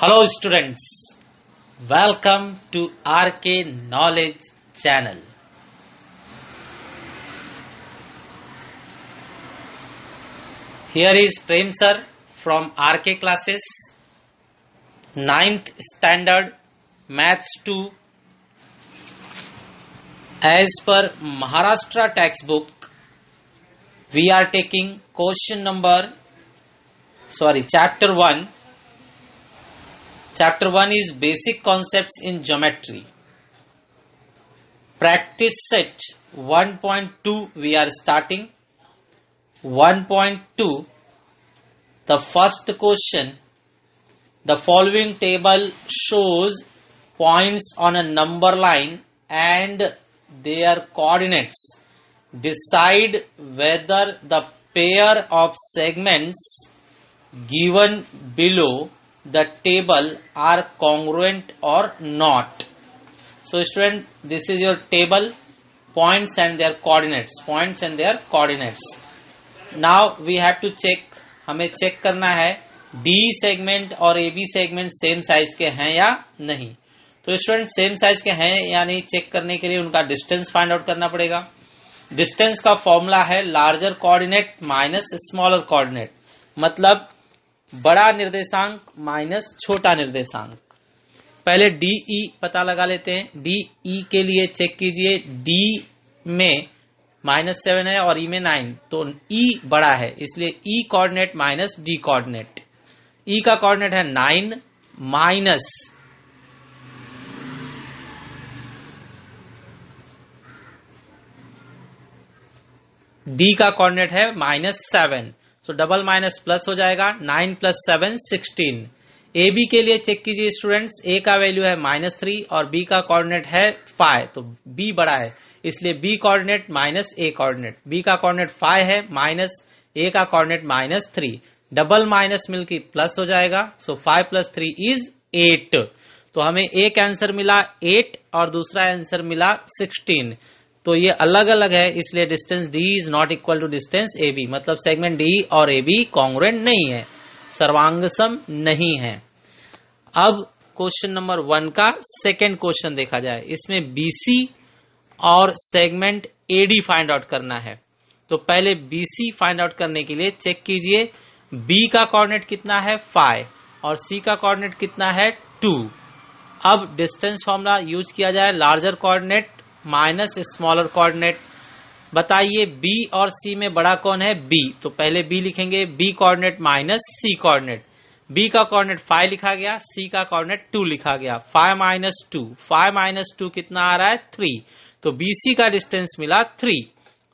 Hello, students. Welcome to RK Knowledge Channel. Here is Prem sir from RK classes, 9th standard, Maths 2, as per Maharashtra textbook we are taking question number sorry chapter 1 chapter 1 is basic concepts in geometry practice set 1.2 we are starting 1.2 the first question the following table shows points on a number line and their coordinates decide whether the pair of segments given below the table are congruent or not. So student this is your table points and their coordinates points and their coordinates. Now we have to check हमें check करना है D segment और A B segment same size के हैं या नहीं तो student same size के हैं या नहीं चेक करने के लिए उनका डिस्टेंस फाइंड आउट करना पड़ेगा डिस्टेंस का फॉर्मूला है larger coordinate minus smaller coordinate मतलब बड़ा निर्देशांक माइनस छोटा निर्देशांक पहले डी ई e पता लगा लेते हैं डी ई e के लिए चेक कीजिए डी में माइनस सेवन है और ई e में नाइन तो ई बड़ा है इसलिए E coordinate minus D coordinate E का कोऑर्डिनेट है नाइन माइनस डी का कोऑर्डिनेट है minus seven so double minus plus हो जाएगा nine plus seven sixteen A B के लिए चेक कीजिए स्टूडेंट्स ए का वैल्यू है माइनस थ्री और बी का कोऑर्डिनेट है फाइव तो बी बड़ा है इसलिए B coordinate minus A coordinate B का कोऑर्डिनेट फाइव है माइनस ए का coordinate minus three double minus मिलकर प्लस हो जाएगा so five plus three is eight तो हमें एक आंसर मिला एट और दूसरा आंसर मिला सिक्सटीन तो ये अलग अलग है इसलिए distance D is not equal to distance A B मतलब सेगमेंट डी और ए बी कॉन्ग्रेंट नहीं है सर्वांग सम नहीं है अब क्वेश्चन नंबर वन का सेकेंड क्वेश्चन देखा जाए इसमें बीसी और segment A D find out करना है तो पहले बीसी फाइंड आउट करने के लिए चेक कीजिए बी का कॉर्डिनेट कितना है फाइव और सी का कॉर्डिनेट कितना है टू अब डिस्टेंस फॉर्मूला यूज किया जाए larger coordinate minus smaller coordinate बताइए बी और सी में बड़ा कौन है बी तो पहले बी लिखेंगे B coordinate minus C coordinate B का कोऑर्डिनेट फाइव लिखा गया सी का कोऑर्डिनेट टू लिखा गया five minus two five minus two कितना आ रहा है थ्री तो बीसी का डिस्टेंस मिला थ्री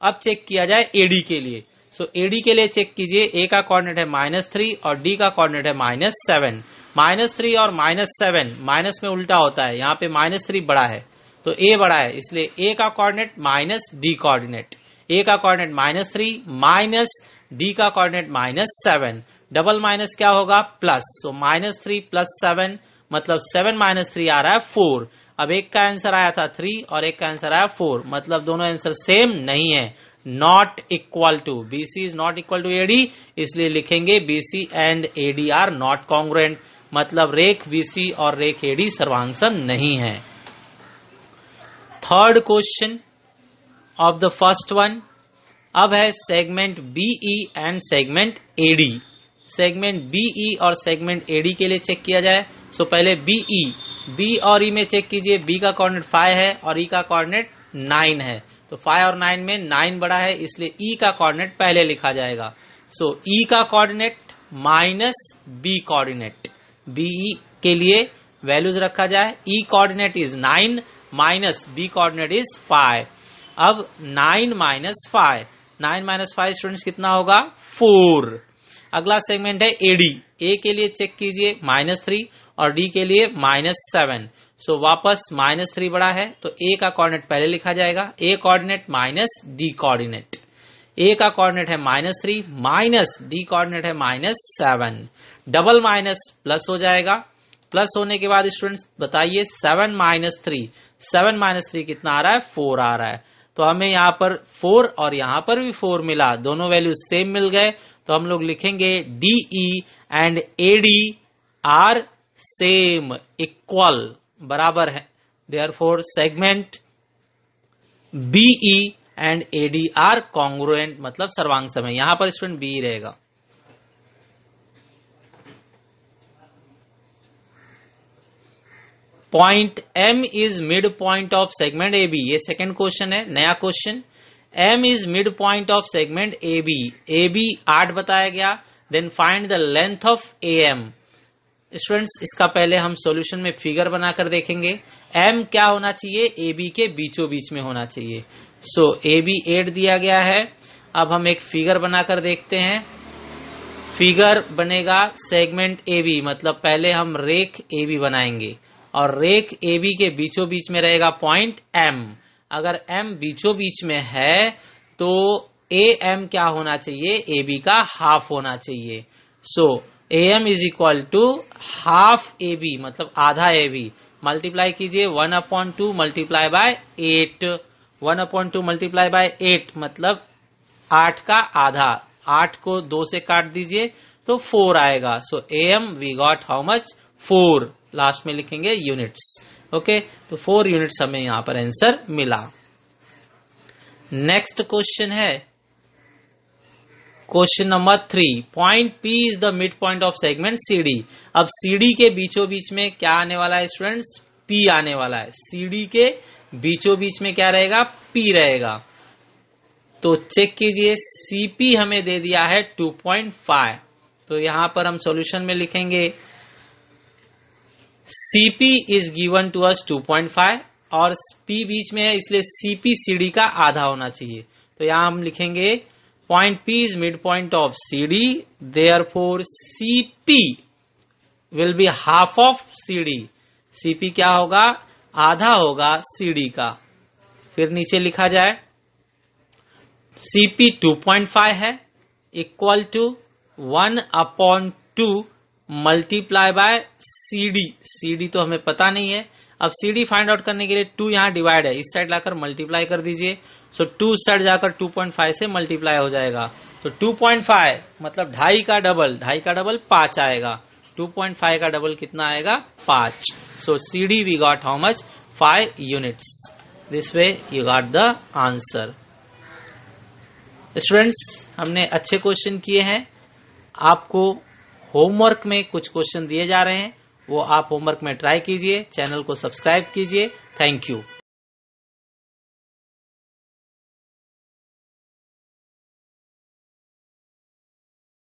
अब चेक किया जाए एडी के लिए सो so, एडी के लिए चेक कीजिए ए का कोऑर्डिनेट है माइनस थ्री और डी का कोऑर्डिनेट है माइनस सेवन माइनस थ्री और माइनस सेवन माइनस में उल्टा होता है यहाँ पे माइनस थ्री बड़ा है तो ए बड़ा है इसलिए ए का coordinate minus D coordinate A का coordinate minus three minus D का coordinate minus seven double minus क्या होगा plus so minus three plus seven मतलब सेवन माइनस थ्री आ रहा है फोर अब एक का आंसर आया था थ्री और एक का आंसर आया फोर मतलब दोनों आंसर सेम नहीं है not equal to B C is not equal to AD इसलिए लिखेंगे BC and AD are not congruent मतलब रेख बी सी और रेख एडी सर्वांशन नहीं है third question of the first one अब है segment BE and segment AD segment BE और सेगमेंट एडी के लिए चेक किया जाए सो so, पहले बीई बी e. और ई e में चेक कीजिए बी का कॉर्डिनेट फाइव है और ई e का कॉर्डिनेट नाइन है तो फाइव और नाइन में नाइन बड़ा है इसलिए ई का कॉर्डिनेट पहले लिखा जाएगा सो so, ई का coordinate minus B coordinate BE के लिए वैल्यूज रखा जाए E coordinate is nine minus B coordinate is five अब nine minus five nine minus five students कितना होगा फोर अगला सेगमेंट है एडी ए के लिए चेक कीजिए माइनस थ्री और डी के लिए माइनस सेवन सो वापस माइनस थ्री बड़ा है तो ए का कॉर्डिनेट पहले लिखा जाएगा A coordinate minus D coordinate A का कॉर्डिनेट है minus three minus D coordinate है minus seven double minus plus हो जाएगा प्लस होने के बाद स्टूडेंट्स बताइए seven minus three seven minus three कितना आ रहा है फोर आ रहा है तो हमें यहाँ पर फोर और यहाँ पर भी फोर मिला दोनों वैल्यू सेम मिल गए तो हम लोग लिखेंगे D E and A D are same equal बराबर है therefore segment BE and are congruent मतलब सर्वांग समय यहां पर स्टूडेंट बी रहेगा point M is midpoint of segment A B ये सेकेंड क्वेश्चन है नया question M is midpoint of segment A B A B आठ बताया गया then find the length of A M students इसका पहले हम सॉल्यूशन में फिगर बनाकर देखेंगे एम क्या होना चाहिए ए बी के बीचों बीच में होना चाहिए सो ए बी एट दिया गया है अब हम एक फिगर बनाकर देखते हैं फिगर बनेगा सेगमेंट ए बी मतलब पहले हम रेख ए बी बनाएंगे और रेख ए बी के बीचों बीच में रहेगा पॉइंट एम अगर एम बीचों बीच में है तो ए एम क्या होना चाहिए ए बी का हाफ होना चाहिए so A M is equal to half A B मतलब आधा ए बी मल्टीप्लाई कीजिए one upon two multiply by eight one upon two multiply by eight मतलब आठ का आधा आठ को दो से काट दीजिए तो फोर आएगा so A M we got how much four last में लिखेंगे यूनिट्स ओके तो फोर यूनिट्स हमें यहां पर आंसर मिला नेक्स्ट क्वेश्चन है question number three point P is the midpoint of segment CD अब सीडी के बीचों बीच में क्या आने वाला है स्टूडेंट्स पी आने वाला है सीडी के बीचों बीच में क्या रहेगा पी रहेगा तो चेक कीजिए सीपी हमें दे दिया है 2.5 तो यहां पर हम सॉल्यूशन में लिखेंगे CP is given to us 2.5 और पी बीच में है इसलिए सीपी सीडी का आधा होना चाहिए तो यहां हम लिखेंगे point P is midpoint of D therefore CP will be half of C D CP क्या होगा आधा होगा डी का फिर नीचे लिखा जाए सीपी 2.5 है equal to one upon two multiply by C D C D तो हमें पता नहीं है अब सी डी फाइंड आउट करने के लिए टू यहाँ डिवाइड है इस साइड लाकर मल्टीप्लाई कर दीजिए सो टू साइड जाकर टू पॉइंट फाइव से मल्टीप्लाई हो जाएगा तो टू पॉइंट फाइव मतलब ढाई का डबल ढाई का डबल पांच आएगा टू पॉइंट फाइव का डबल कितना आएगा पांच so C D we got how much five units this way you got the answer students हमने अच्छे क्वेश्चन किए हैं आपको होमवर्क में कुछ क्वेश्चन दिए जा रहे हैं वो आप होमवर्क में ट्राई कीजिए चैनल को सब्सक्राइब कीजिए थैंक यू